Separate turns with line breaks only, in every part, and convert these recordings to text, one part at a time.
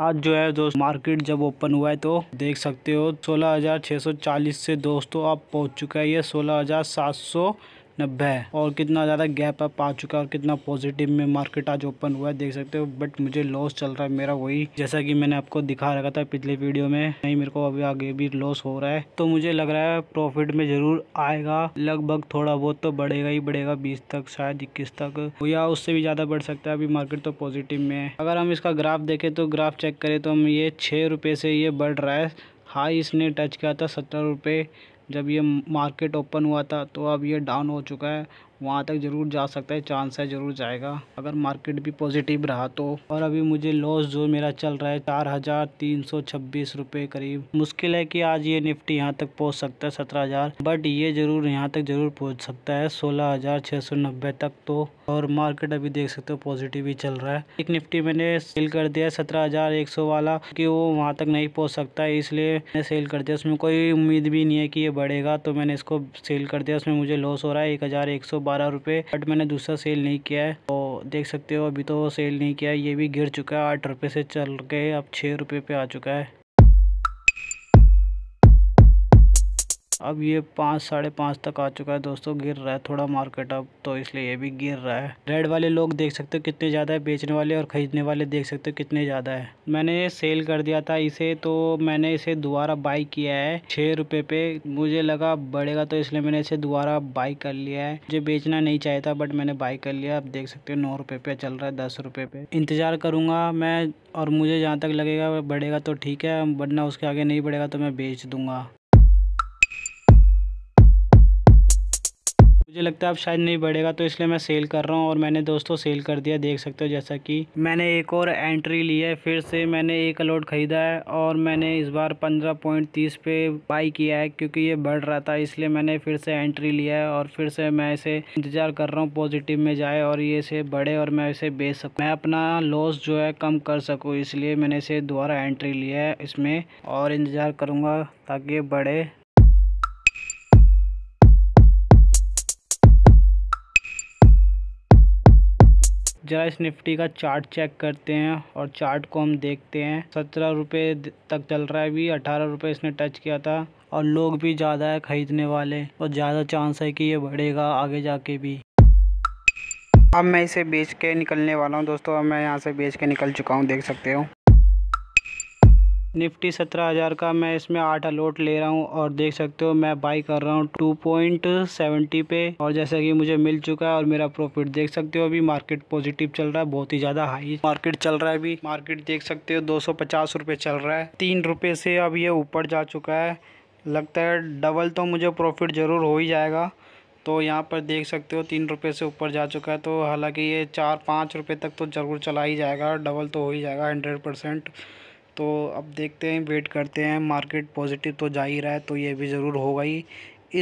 आज जो है दोस्त मार्केट जब ओपन हुआ है तो देख सकते हो 16,640 से दोस्तों आप पहुंच चुका है ये सौ नब्बे और कितना ज़्यादा गैप अप आ चुका है और कितना पॉजिटिव में मार्केट आज ओपन हुआ है देख सकते हो बट मुझे लॉस चल रहा है मेरा वही जैसा कि मैंने आपको दिखा रखा था पिछले वीडियो में नहीं मेरे को अभी आगे भी लॉस हो रहा है तो मुझे लग रहा है प्रॉफिट में जरूर आएगा लगभग थोड़ा बहुत तो बढ़ेगा ही बढ़ेगा बीस तक शायद इक्कीस तक या उससे भी ज़्यादा बढ़ सकता है अभी मार्केट तो पॉजिटिव में है अगर हम इसका ग्राफ देखें तो ग्राफ चेक करें तो हम ये छः रुपये से ये बढ़ रहा है हाई इसने टच किया था सत्तर रुपये जब ये मार्केट ओपन हुआ था तो अब ये डाउन हो चुका है वहाँ तक ज़रूर जा सकता है चांस है ज़रूर जाएगा अगर मार्केट भी पॉजिटिव रहा तो और अभी मुझे लॉस जो मेरा चल रहा है चार हज़ार तीन सौ छब्बीस रुपये करीब मुश्किल है कि आज ये निफ्टी यहाँ तक पहुँच सकता है सत्रह हज़ार बट ये ज़रूर यहाँ तक ज़रूर पहुँच सकता है सोलह हज़ार छः सौ नब्बे तक तो और मार्केट अभी देख सकते हो पॉजिटिव ही चल रहा है एक निफ्टी मैंने सेल कर दिया सत्रह हजार एक सौ वाला कि वो वहाँ तक नहीं पहुँच सकता है इसलिए मैंने सेल कर दिया उसमें कोई उम्मीद भी नहीं है कि ये बढ़ेगा तो मैंने इसको सेल कर दिया उसमें मुझे लॉस हो रहा है एक हजार एक सौ बारह रुपये बट मैंने दूसरा सेल नहीं किया है तो देख सकते हो अभी तो सेल नहीं किया है ये भी गिर चुका है आठ रुपये से चल के अब छः रुपये पे आ चुका है अब ये पाँच साढ़े पाँच तक आ चुका है दोस्तों गिर रहा है थोड़ा मार्केट अब तो इसलिए ये भी गिर रहा है रेड वाले लोग देख सकते हो कितने ज़्यादा है बेचने वाले और ख़रीदने वाले देख सकते हो कितने ज़्यादा है मैंने सेल कर दिया था इसे तो मैंने इसे दोबारा बाई किया है छः रुपये पे मुझे लगा बढ़ेगा तो इसलिए मैंने इसे दोबारा बाई कर लिया है मुझे बेचना नहीं चाहिए था बट मैंने बाई कर लिया आप देख सकते हो नौ रुपये पे चल रहा है दस रुपये पे इंतज़ार करूँगा मैं और मुझे जहाँ तक लगेगा बढ़ेगा तो ठीक है बढ़ना उसके आगे नहीं बढ़ेगा तो मैं बेच दूँगा मुझे लगता है अब शायद नहीं बढ़ेगा तो इसलिए मैं सेल कर रहा हूँ और मैंने दोस्तों सेल कर दिया देख सकते हो जैसा कि मैंने एक और एंट्री ली है फिर से मैंने एक अलॉट ख़रीदा है और मैंने इस बार पंद्रह पॉइंट तीस पे बाई किया है क्योंकि ये बढ़ रहा था इसलिए मैंने फिर से एंट्री लिया है और फिर से मैं इसे इंतज़ार कर रहा हूँ पॉजिटिव में जाए और ये इसे बढ़े और मैं इसे बेच सकूँ मैं अपना लॉस जो है कम कर सकूँ इसलिए मैंने इसे दोबारा एंट्री लिया है इसमें और इंतज़ार करूँगा ताकि ये बढ़े जरा इस निफ्टी का चार्ट चेक करते हैं और चार्ट को हम देखते हैं सत्रह रुपये तक चल रहा है अभी अठारह रुपये इसने टच किया था और लोग भी ज़्यादा है ख़रीदने वाले और ज़्यादा चांस है कि ये बढ़ेगा आगे जाके भी अब मैं इसे बेच के निकलने वाला हूँ दोस्तों अब मैं यहाँ से बेच के निकल चुका हूँ देख सकते हो निफ्टी सत्रह हज़ार का मैं इसमें आठ अलोट ले रहा हूँ और देख सकते हो मैं बाई कर रहा हूँ टू पॉइंट सेवेंटी पे और जैसा कि मुझे मिल चुका है और मेरा प्रॉफिट देख सकते हो अभी मार्केट पॉजिटिव चल रहा है बहुत ही ज़्यादा हाई मार्केट चल रहा है अभी मार्केट देख सकते हो दो सौ पचास रुपये चल रहा है तीन रुपये से अब ये ऊपर जा चुका है लगता है डबल तो मुझे प्रॉफिट ज़रूर हो ही जाएगा तो यहाँ पर देख सकते हो तीन रुपये से ऊपर जा चुका है तो हालांकि ये चार पाँच रुपये तक तो ज़रूर चला ही जाएगा डबल तो हो ही जाएगा हंड्रेड परसेंट तो अब देखते हैं वेट करते हैं मार्केट पॉजिटिव तो जा ही रहा है तो ये भी ज़रूर होगा ही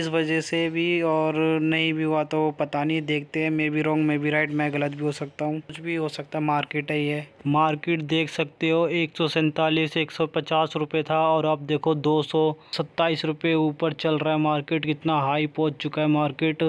इस वजह से भी और नहीं भी हुआ तो पता नहीं देखते हैं मे भी रॉन्ग मे भी राइट मैं गलत भी हो सकता हूँ कुछ भी हो सकता है मार्केट है ये मार्केट देख सकते हो एक सौ सैंतालीस एक सौ पचास रुपये था और अब देखो दो सौ सत्ताईस रुपये ऊपर चल रहा है मार्केट कितना हाई पहुंच चुका है मार्केट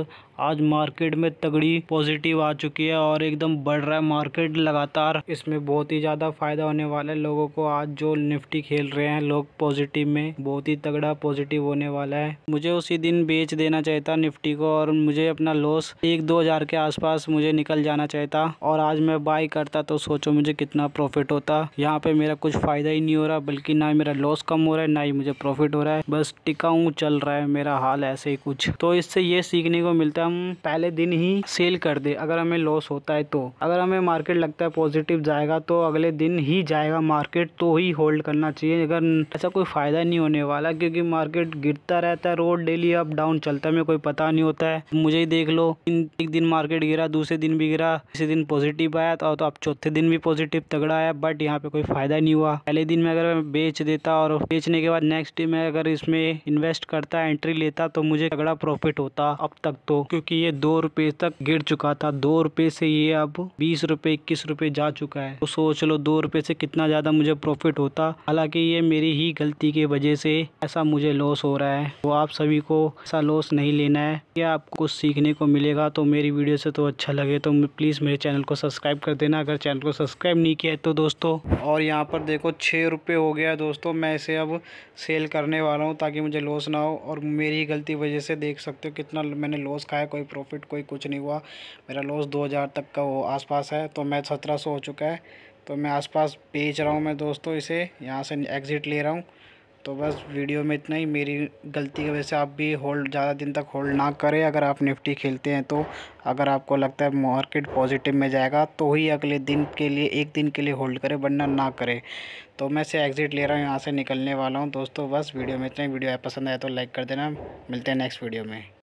आज मार्केट में तगड़ी पॉजिटिव आ चुकी है और एकदम बढ़ रहा है मार्केट लगातार इसमें बहुत ही ज़्यादा फायदा होने वाला है लोगों को आज जो निफ्टी खेल रहे हैं लोग पॉजिटिव में बहुत ही तगड़ा पॉजिटिव होने वाला है मुझे उसी दिन दिन बेच देना चाहता निफ्टी को और मुझे अपना लॉस एक दो हज़ार के आसपास मुझे निकल जाना था और आज मैं बाई करता तो सोचो मुझे कितना प्रॉफिट होता यहाँ पे मेरा कुछ फ़ायदा ही नहीं हो रहा बल्कि ना मेरा लॉस कम हो रहा है ना ही मुझे प्रॉफिट हो रहा है बस टिकाऊ चल रहा है मेरा हाल ऐसे ही कुछ तो इससे ये सीखने को मिलता है हम पहले दिन ही सेल कर दे अगर हमें लॉस होता है तो अगर हमें मार्केट लगता है पॉजिटिव जाएगा तो अगले दिन ही जाएगा मार्केट तो ही होल्ड करना चाहिए अगर ऐसा कोई फ़ायदा नहीं होने वाला क्योंकि मार्केट गिरता रहता है रोड डेली अप डाउन चलता है मेरे कोई पता नहीं होता है मुझे ही देख लो एक दिन मार्केट गिरा दूसरे दिन भी गिरा इसी दिन पॉजिटिव आया था तो अब चौथे दिन भी पॉजिटिव तगड़ा आया बट यहाँ पे कोई फायदा नहीं हुआ पहले दिन में अगर मैं बेच देता और बेचने के बाद नेक्स्ट डे में अगर इसमें इन्वेस्ट करता एंट्री लेता तो मुझे तगड़ा प्रॉफिट होता अब तक तो क्योंकि ये दो रुपए तक गिर चुका था दो रुपए से ये अब बीस रुपए इक्कीस रुपए जा चुका है तो सोच लो दो रुपए से कितना ज़्यादा मुझे प्रॉफिट होता हालांकि ये मेरी ही गलती की वजह से ऐसा मुझे लॉस हो रहा है तो आप सभी को सा लॉस नहीं लेना है या आपको कुछ सीखने को मिलेगा तो मेरी वीडियो से तो अच्छा लगे तो प्लीज़ मेरे चैनल को सब्सक्राइब कर देना अगर चैनल को सब्सक्राइब नहीं किया है तो दोस्तों और यहाँ पर देखो छः रुपये हो गया दोस्तों मैं इसे अब सेल करने वाला हूँ ताकि मुझे लॉस ना हो और मेरी गलती वजह से देख सकते हो कितना मैंने लॉस खाया कोई प्रॉफिट कोई कुछ नहीं हुआ मेरा लॉस दो हज़ार तक का वो आस है तो मैं सत्रह सौ हो चुका है तो मैं आसपास बेच रहा हूँ मैं दोस्तों इसे यहाँ से एग्ज़िट ले रहा हूँ तो बस वीडियो में इतना ही मेरी गलती की वजह से आप भी होल्ड ज़्यादा दिन तक होल्ड ना करें अगर आप निफ्टी खेलते हैं तो अगर आपको लगता है मार्केट पॉजिटिव में जाएगा तो ही अगले दिन के लिए एक दिन के लिए होल्ड करें वरना ना करें तो मैं से एग्ज़िट ले रहा हूँ यहाँ से निकलने वाला हूँ दोस्तों बस वीडियो में इतना ही वीडियो पसंद आया तो लाइक कर देना मिलते हैं नेक्स्ट वीडियो में